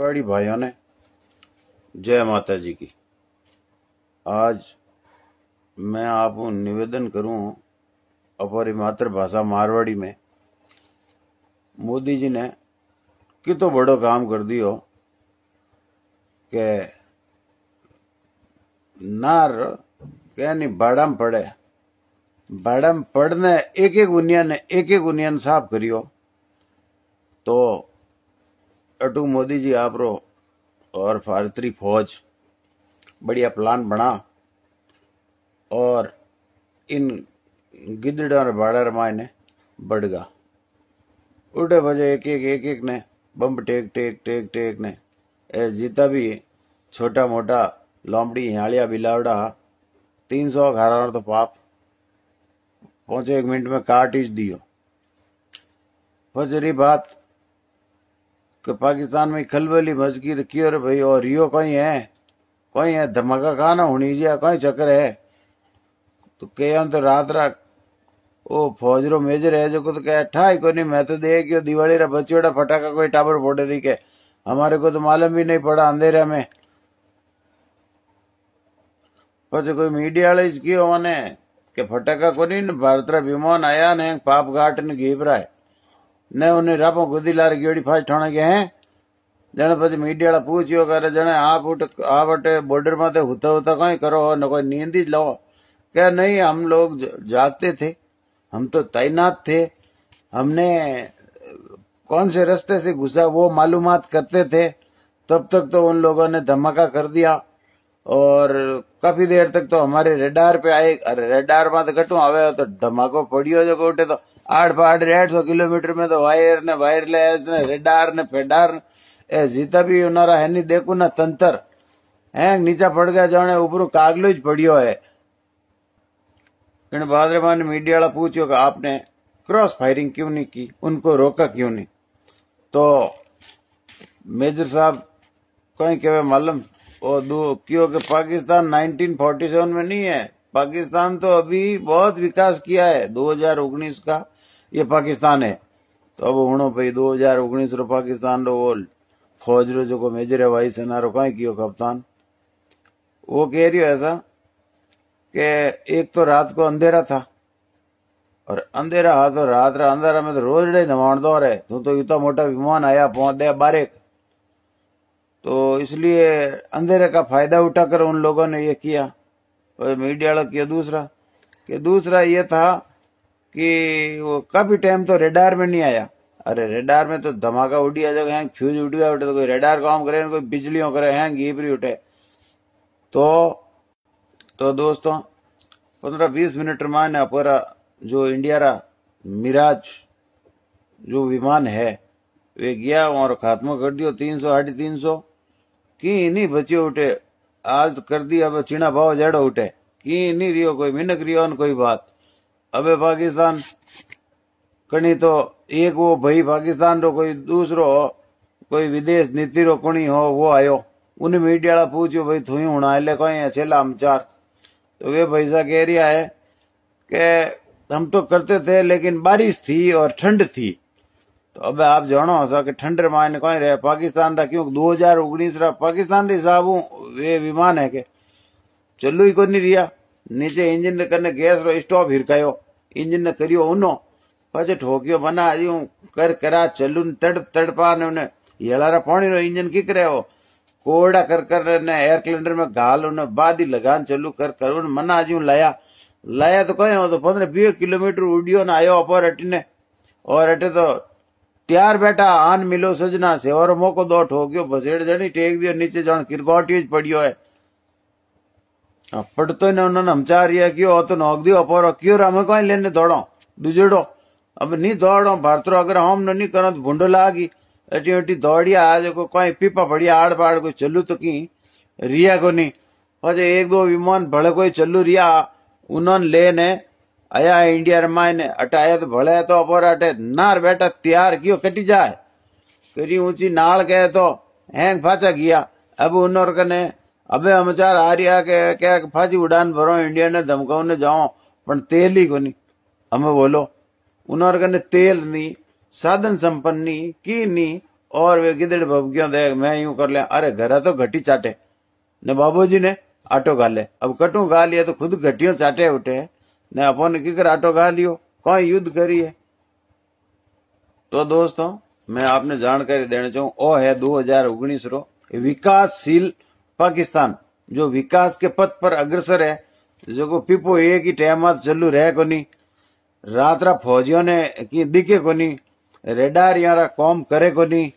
गाड़ी भाइयों ने जय माता जी की आज मैं आपको निवेदन करूं अपनी मातृभाषा मारवाड़ी में मोदी जी ने कितो बड़ो काम कर दियो के नार यानी बाड़म पड़े बाड़म पड़ने एक एक उनियन एक एक उनियन साफ करियो तो अटू मोदी जी आप रो और भारतीय फौज बढ़िया प्लान बना और इन गिदड़ और बाड़र माए ने बढ़ गया उठे बजे एक एक एक एक ने बम टेक टेक टेक टेक ने जीता भी छोटा मोटा लोमड़ी हियालिया बिलावड़ा तीन सौ घराना तो पाप पहुंचे एक मिनट में काट ही दियो फजरी बात कि पाकिस्तान में खलबली मच गई रखी और भाई और रियो कहीं है कहीं है धमाका कहा ना होनी जी कहीं चक्कर है तो कह तो रात रात ओ फौज रो मेजर है जो तो कह ठा को नहीं मैं तो देख क्यों दिवाली रा बच्चोड़ा फटाका कोई टावर फोड़े दी के हमारे को तो मालूम भी नहीं पड़ा अंधेरे में मीडिया वाले क्यों मैंने के फटाखा को नहीं भारत रा विमान आया વિમાન पाप घाट ने घेबरा है न उन्हें रापो गुदी लार गेड़ी फाज ठाणे के हैं जने पति मीडिया वाला पूछियो करे जने आप उट आप अटे बॉर्डर में हुता हुता कहीं करो न कोई नींदी लो क्या नहीं हम लोग जागते थे हम तो तैनात थे हमने कौन से रास्ते से घुसा वो मालूमात करते थे तब तक तो उन लोगों ने धमाका कर दिया और काफी देर तक तो हमारे रेडार पे आए अरे रेडार में कटू आवे तो धमाको पड़ियो जो उठे तो आठ पाठ डेढ़ सौ किलोमीटर में तो वायर ने वायरलेस ने रेडार ने फेडार भी જીતા है नहीं હેની ना तंत्र है नीचा पड़ गया જાણે ઉપરું કાગલો જ पड़ियो है इन भाद्रमान मीडिया वाला पूछियो कि आपने क्रॉस फायरिंग क्यों नहीं की उनको रोका क्यों नहीं तो मेजर साहब कहीं कहे मालूम और दो क्यों के पाकिस्तान 1947 में नहीं है पाकिस्तान तो अभी बहुत विकास किया है 2019 का ये पाकिस्तान है तो अब હુણો ભાઈ દો હજાર ઓગણીસ રો પાકિસ્તાન રો ઓલ ફોજ રો જોકો मेजर है वायु सेना रो कहीं कियो कप्तान वो कह रही हो ऐसा कि एक तो रात को अंधेरा था और अंधेरा हाथ तो रात रहा अंधेरा में तो रोज डे नवाण दो रहे तू तो इतना मोटा विमान आया पहुंच गया बारेक तो इसलिए अंधेरे का फायदा उठाकर उन लोगों ने ये किया और मीडिया वाला किया दूसरा कि दूसरा ये था कि वो काफी टाइम तो रेडार में नहीं आया अरे रेडार में तो धमाका उड़िया जो हैंग फ्यूज गया उठे तो कोई रेडार काम करे कोई बिजलियों करे हैं घीपरी उठे तो तो दोस्तों पंद्रह बीस मिनट मान अपरा जो इंडिया रा मिराज जो विमान है वे गया और खात्मा कर दियो तीन सौ साढ़े तीन सौ की नहीं बचे उठे आज कर दिया अब चीना भाव जड़ो उठे की नहीं रियो कोई मिनक रियो कोई बात अबे पाकिस्तान कणी तो एक वो भाई पाकिस्तान रो कोई दूसरो कोई विदेश नीति रो कणी हो वो आयो उन मीडिया वाला पूछो भाई थू होना एले कोई चार तो वे भाई सा कह रहा है के हम तो करते थे लेकिन बारिश थी और ठंड थी तो अब आप जानो सा कि ठंड मान कोई रहे पाकिस्तान रा क्यों दो हजार उन्नीस रा पाकिस्तान रे साहब वे विमान है के चलू ही को नहीं रिया નીચે એન્જિન કરીને ગેસ રો સ્ટોપ હિરકાયો એન્જિન કર્યો ઉનો પછી ઠોક્યો બના હું कर કરા ચલુન તડ તડપા ને ઉને યળારા પાણી રો इंजन की करे हो कोड़ा कर कर ने एयर कैलेंडर में घाल उन्हें बाद लगान चलू कर कर उन मना आज लाया लाया तो कहे तो पंद्रह बीस किलोमीटर उड़ियो ना आयो अपर अटी ने और अटे तो त्यार बेटा आन मिलो सजना से और मोको दो ठोकियो बसेड़ जनी टेक दियो नीचे जान किरगोटियो पड़ियो है तो ಅಪ್ಪಡ್ತೋ ನಾನು तो ಆರಿಯಾಕಿಯೋ ಆತು अपर ಅಪೋರ್ ಅಕ್ಕಿಯೋ ರಾಮಕಾಯಿ लेने दौड़ो ದುಜಡೋ अब नहीं दौड़ो भारत तो अगर हम न नी करो तो भूडो लागी एटी अटी दौड़िया आज को कहीं पीपा बढ़िया आड़ पाड़ को चलू तो की रिया को नहीं पचे एक दो विमान भले कोई चलू रिया उन्होंने लेने आया इंडिया रमाय ने अटाया तो भले तो अपर अटे नार बेटा तैयार कियो कटी जाए करी ऊंची नाल गए तो हैंग फाचा किया अब उन्होंने अबे हम चार आ रिया के क्या રહ્યા उड़ान भरो इंडिया ने ભરો ઇન્ડિયાને जाओ पर तेल ही को नहीं हमें बोलो उन्होंने तेल नहीं साधन संपन्न नहीं की नहीं और वे गिदड़ भबकियों देख मैं यूं कर लिया अरे घर तो घटी चाटे ने बाबू जी ने आटो गा ले अब कटू गा लिया तो खुद घटियों चाटे उठे ने अपो ने कर आटो गा लियो कौन युद्ध करी है तो दोस्तों मैं आपने जानकारी देना चाहूँ ओ है दो हजार उन्नीस रो विकासशील पाकिस्तान जो विकास के पथ पर अग्रसर है जो पीपो एक ही टाइम चलू रहे को नहीं रात रा फौजियों ने की दिखे को नहीं रेडार यारा कॉम करे को नहीं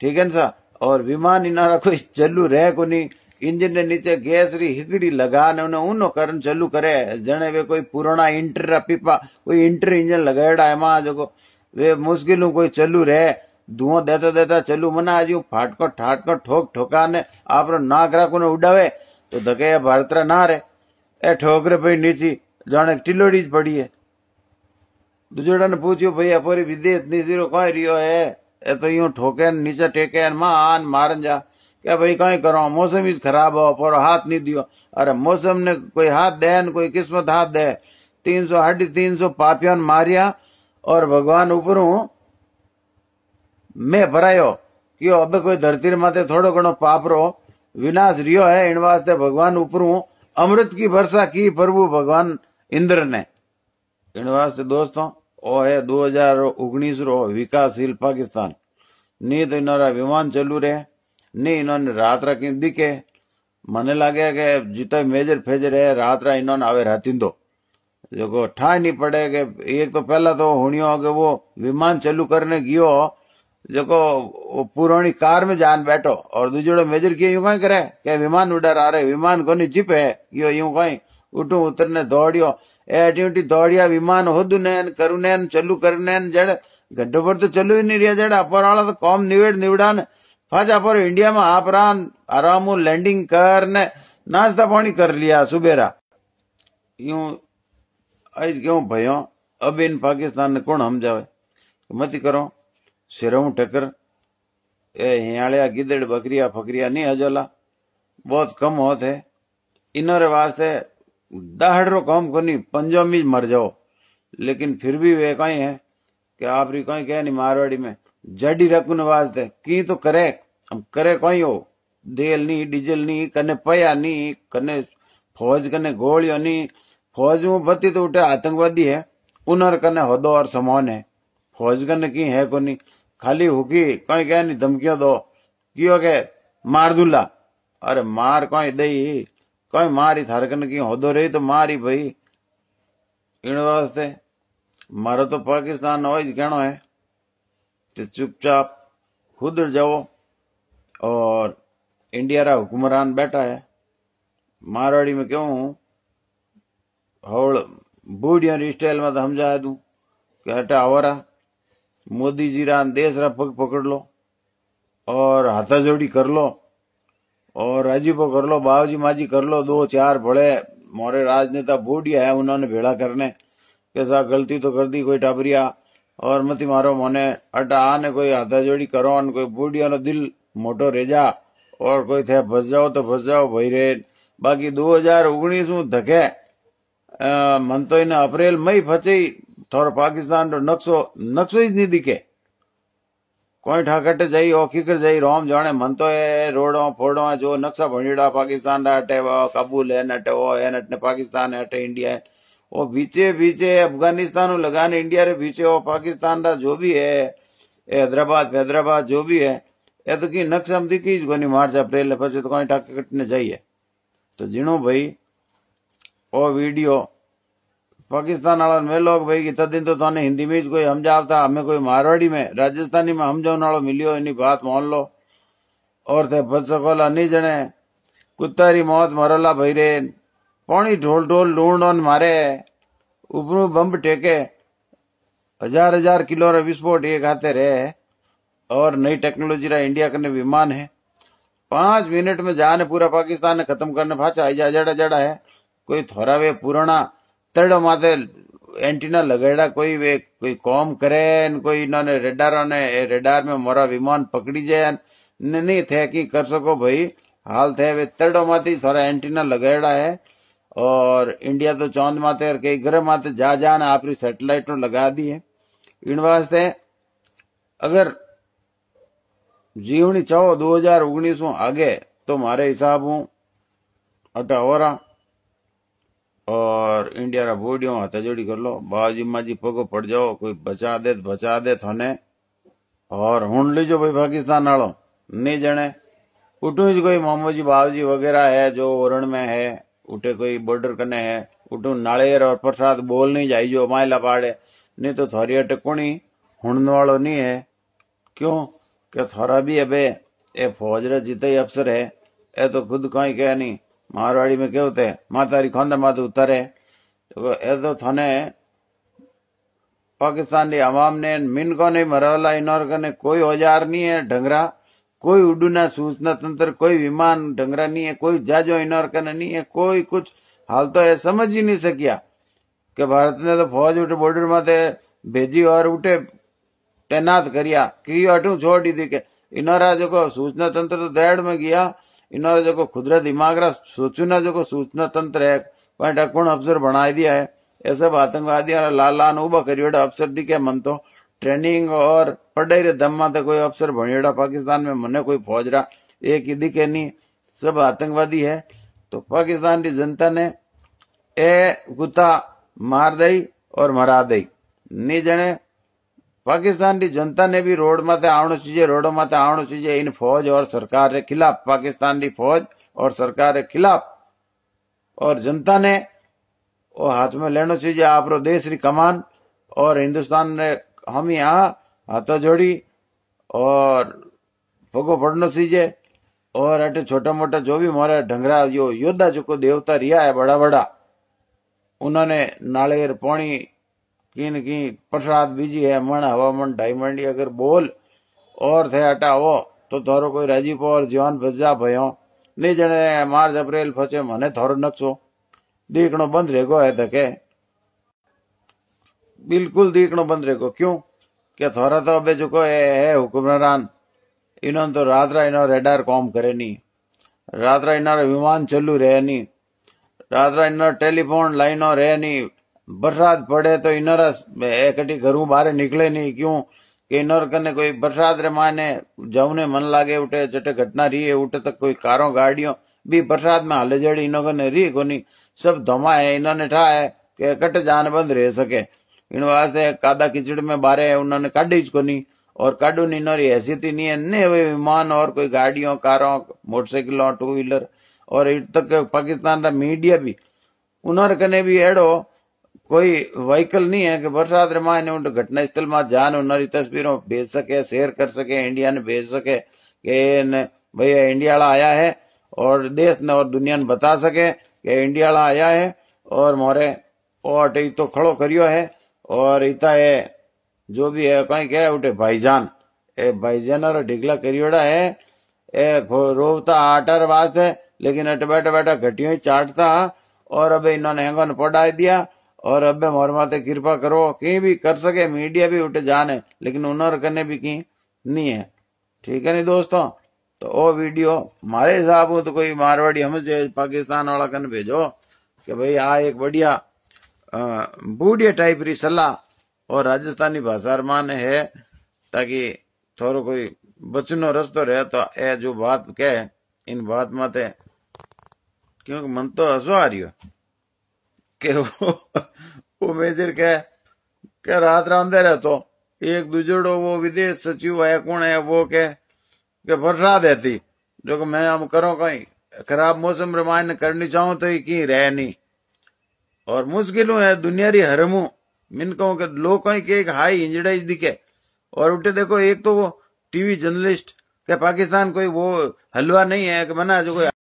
ठीक है सा और विमान इनारा कोई चलू रहे को नहीं इंजन ने नीचे गैस री हिगड़ी लगा ने उन्हें ऊनो कारण चलू करे जने वे कोई पुराना इंटर पीपा कोई इंटर इंजन लगाया है मां जो वे मुश्किलों कोई चलू रहे धुओं देता देता चलू मना आज फाटको ठाटको ठोक ठोका आप नाक राखू उड़ावे तो धके भारत ना रे ए ठोकरे भाई नीची जाने टिलोड़ी पड़ी है दूजोड़ा ने पूछियो भाई अपोरी विदेश निशी रो रियो है ए तो यू ठोके नीचे टेके मा आन जा क्या भाई कहीं करो मौसम खराब हो पर हाथ नहीं दियो अरे मौसम ने कोई हाथ दे कोई किस्मत हाथ दे तीन सौ हड्डी तीन सौ पापियान मारिया और भगवान ऊपर મે ભરાયો કે ઓબે કોઈ ધરતી માથે થોડો ઘણો પાપરો વિનાશ રયો હે એન વાસ્તે ભગવાન ઉપર અમૃત કી વર્ષા કી પ્રભુ ભગવાન ઇન્દ્ર ને એન વાસ્તે દોસ્તો ઓ હે 2019 રો વિકાસિલ પાકિસ્તાન ની દિનરા વિમાન ચાલુ રે ની ノン રાત્રા કે દિકે મને લાગે કે જીતો મેજર ફેઝ રે રાત્રા ઇનો ન આવે રતીંદો જો ઠાઈ ની પડે કે એક તો પહેલા તો હુણ્યો કે વો વિમાન ચાલુ કરને ગિયો जेको पुरानी कार में जान बैठो और दूजोड़ो मेजर कियो यू कहीं करे के विमान उडर आ रहे विमान कोनी जिप है यो यू कहीं उठू उतरने दौड़ियो एटी दौड़िया विमान हो दू नैन करू नैन चलू नैन जड़ गड्ढो पर तो चलू ही नहीं रिया जड़ अपर वाला तो कॉम निवेड़ निवड़ान फाज अपर इंडिया में आप रान आराम लैंडिंग कर ने नाश्ता पानी कर लिया सुबेरा यू आज क्यों भयो अब इन पाकिस्तान ने कौन हम जावे मत करो सिरों टकर ए गिदड़ बकरिया फकरिया नहीं हजला बहुत कम होते है इन्होंने वास्ते दाहड़ रो कम को मर जाओ लेकिन फिर भी वे कहीं है कि आप री कहीं क्या नहीं मारवाड़ी में जडी रखने वास्ते की तो करे हम करे कोई हो देल नहीं डीजल नहीं कने पया नहीं कने फौज कने गोलियो नहीं फौज में बत्ती तो उठे आतंकवादी है उनर कने हदो और समान है फौज कने की है को नहीं खाली होगी कहीं कह नहीं धमकियों दो क्यों के मार दूला अरे मार कहीं दई कहीं मारी थारकन की हो दो रही तो मारी भाई इन वास्ते मारो तो पाकिस्तान हो कहना है तो चुपचाप खुद जाओ और इंडिया रा हुक्मरान बैठा है मारवाड़ी में क्यों हूं बूढ़िया स्टाइल में तो हम जा दू क्या हटा हवारा મોદી જીરા દેશ રા પગ પકડ લો और हाथाजोड़ी कर लो और राजीपो कर लो बाबूजी माजी कर लो दो चार बड़े मोरे राजनेता बूढ़िया है उन्होंने भेड़ा करने के गलती तो कर दी कोई टाबरिया और मती मारो मोने अटा आने कोई हाथाजोड़ी करो ने कोई बूढ़िया नो दिल मोटो रह जा और कोई थे फस जाओ तो फस जाओ भाई रे बाकी दो हजार ओगनीस धके मन तो इन अप्रैल मई फंसे થોડો પાકિસ્તાનનો નકશો નકશો જ નહીં દીકે કોઈ ઠાકટે જઈ ઓખીકર જઈ રોમ જાણે મન તો એ રોડો ફોડો જો નકશા ભણીડા પાકિસ્તાન અટે કાબુલ એન અટે ઓ એન અટને પાकिस्तान अटे इंडिया वो बीचे बीचे अफगानिस्तान लगान इंडिया रे बीचे वो पाकिस्तान रा जो भी है हैदराबाद हैदराबाद जो भी है ये तो की नक्शा हम दिखी कोनी मार्च अप्रैल पे तो कोई टाके जाइए तो जीणो भाई ओ वीडियो पाकिस्तान वाला में लोग भाई तदिन तो थाने हिंदी में कोई हम जाता हमें कोई मारवाड़ी में राजस्थानी में हम समझाने वालों मिलियो इन बात मान लो और थे बचकोला नहीं जने कुत्ता री मौत मरला भाई रे पानी ढोल ढोल लूण ऑन मारे ऊपर बम्ब टेके हजार हजार किलो रे विस्फोट ये खाते रहे और नई टेक्नोलॉजी रहा इंडिया कने विमान है पांच मिनट में जाने पूरा पाकिस्तान ने खत्म करने फाचा जड़ा जड़ा है कोई थोड़ा वे पुराना તરડો માથે एंटीना लगेड़ा कोई वे कोई कॉम करे ને કોઈ એને રેડારો ને એ રેડાર મેં મારા વિમાન પકડી नहीं थे कि कर सको भाई हाल थे वे तड़ो माथी थोड़ा एंटीना लगेड़ा है और इंडिया तो चांद माते और कई ग्रह माते जा जा ने आपकी सैटेलाइट लगा दी है इन वास्ते अगर जीवनी चाहो दो हजार उन्नीस आगे तो मारे हिसाब हूं अटा हो रहा और इंडिया रा बोडियो जोड़ी कर लो बाजी माजी पगो पड़ जाओ कोई बचा दे तो बचा दे थोने और हूं लीजो भाई पाकिस्तान वालों नहीं जने उठू कोई मामो जी बाबूजी वगैरह है जो वरण में है उठे कोई बॉर्डर कने है उठू नालेर और प्रसाद बोल नहीं जाई जो मायला पाड़े नहीं तो थोड़ी अटे हूं हुन वालो नहीं है क्यों क्या थोड़ा भी अबे ए फौज रे जीते ही अफसर है ए तो खुद कहीं कह नहीं मारवाड़ी में क्या होते है मातारी खोदा माता उतरे तो ऐसा पाकिस्तान की अवाम ने मिन को नहीं मरवला इनोर को कोई औजार नहीं है ढंगरा कोई उडुना सूचना तंत्र कोई विमान ढंगरा नहीं है कोई जाजो इनोर कने नहीं है कोई कुछ हाल तो है समझ ही नहीं सकिया कि भारत ने तो फौज उठे बॉर्डर माते भेजी और उठे तैनात करिया कि अटू छोड़ दी थी के इनोरा जो सूचना तंत्र तो दयाड़ में गया इन्होंने जो खुदरा दिमाग रहा सूचना जो सूचना तंत्र है पर डकुण अफसर बना दिया है ये सब आतंकवादी और लाल लान उबा करियोड़ा अफसर दी क्या मन तो ट्रेनिंग और पढ़ाई रे दम्मा तो कोई अफसर बनियोड़ा पाकिस्तान में मने कोई फौज रहा एक ही दिखे नहीं सब आतंकवादी है तो पाकिस्तान की जनता ने ए कुत्ता मार दई और मरा दई नहीं जने पाकिस्तान की जनता ने भी रोड माते રોડમાં આવણું रोड माते આવણું જોઈએ इन फौज और सरकार के खिलाफ पाकिस्तान की फौज और सरकार के खिलाफ और जनता ने वो हाथ में लेना चाहिए आप देश री कमान और हिंदुस्तान ने हम यहाँ हाथों जोड़ी और भगो पड़ना चाहिए और अटे छोटा मोटा जो भी मारे ढंगरा जो योद्धा जो को देवता रिया है बड़ा बड़ा उन्होंने नाले पानी इनकी प्रसाद बीजी है मन हवा मन ढाई मंडी अगर बोल और थे हटावो तो थारो कोई राजीव और जीवन बजा भयो नहीं जने मार्च अप्रैल फसे मने थोड़ो नक्शो दीखनो बंद रेगो है धके बिल्कुल दीखनो बंद रेगो क्यों क्या थोड़ा तो अबे चुको है, हुक्मरान इन्होंने तो रात रा इन्हों रेडार कॉम करे नहीं रात रा इन्हों विमान चलू रहे नहीं रात रा इन्हों टेलीफोन लाइनों रहे नहीं बरसात पड़े तो इनर एक घर બહાર निकले नहीं क्यों कि इनर कने कोई बरसात रे माने जाऊने मन લાગે उठे जटे घटना रही है उठे तक तो कोई कारो गाड़ियों भी बरसात में हाल जड़ी इन कने रही कोनी सब धमा है इन्होंने ठा है कि कट जान बंद रह सके इन वास्ते कादा किचड़ में बारे है उन्होंने काढ़ी को नहीं और काढ़ू नहीं नोरी हैसियत ही नहीं है ने वे विमान और कोई गाड़ियों कारो मोटरसाइकिलों टू व्हीलर और इत तक पाकिस्तान का मीडिया भी उन्होंने कने भी एड़ो कोई नहीं है कि बरसात रमा વરસાદમાં એને घटना स्थल में जान હોનારી तस्वीरों भेज सके शेयर कर सके इंडिया ने भेज सके के भैया इंडिया वाला आया है और देश ने और दुनिया ने बता सके कि इंडिया वाला आया है और मोरे ओट तो खड़ो करियो है और इता है जो भी है कहीं क्या उठे भाईजान ए भाईजान और ढिगला करियोड़ा है ए रोवता आटर है लेकिन अट बैठा बैठा घटियों चाटता और अब इन्होंने पढ़ा दिया और अब मोर माते कृपा करो कहीं भी कर सके मीडिया भी उठे जाने लेकिन उन्हर करने भी की नहीं है ठीक है नहीं दोस्तों तो वो वीडियो मारे हिसाब तो कोई मारवाड़ी हमसे पाकिस्तान वाला कन भेजो कि भाई आ एक बढ़िया बूढ़िया टाइप री सलाह और राजस्थानी भाषा मान है ताकि थोड़ो कोई बचनो रस्तो रहे तो ए जो बात कह इन बात माते क्योंकि मन तो हसो आ रही हो के वो, वो मेजर कह के रात रामदे तो एक दूजड़ो वो विदेश सचिव है कौन है वो के के बरसा देती जो कि मैं हम करो कहीं खराब मौसम रामायण करनी चाहूं तो ये की रह नहीं और मुश्किल है दुनिया री हरमू मिनकों के लोग के एक हाई इंजडाइज दिखे और उठे देखो एक तो वो टीवी जर्नलिस्ट के पाकिस्तान कोई वो हलवा नहीं है कि मना जो कोई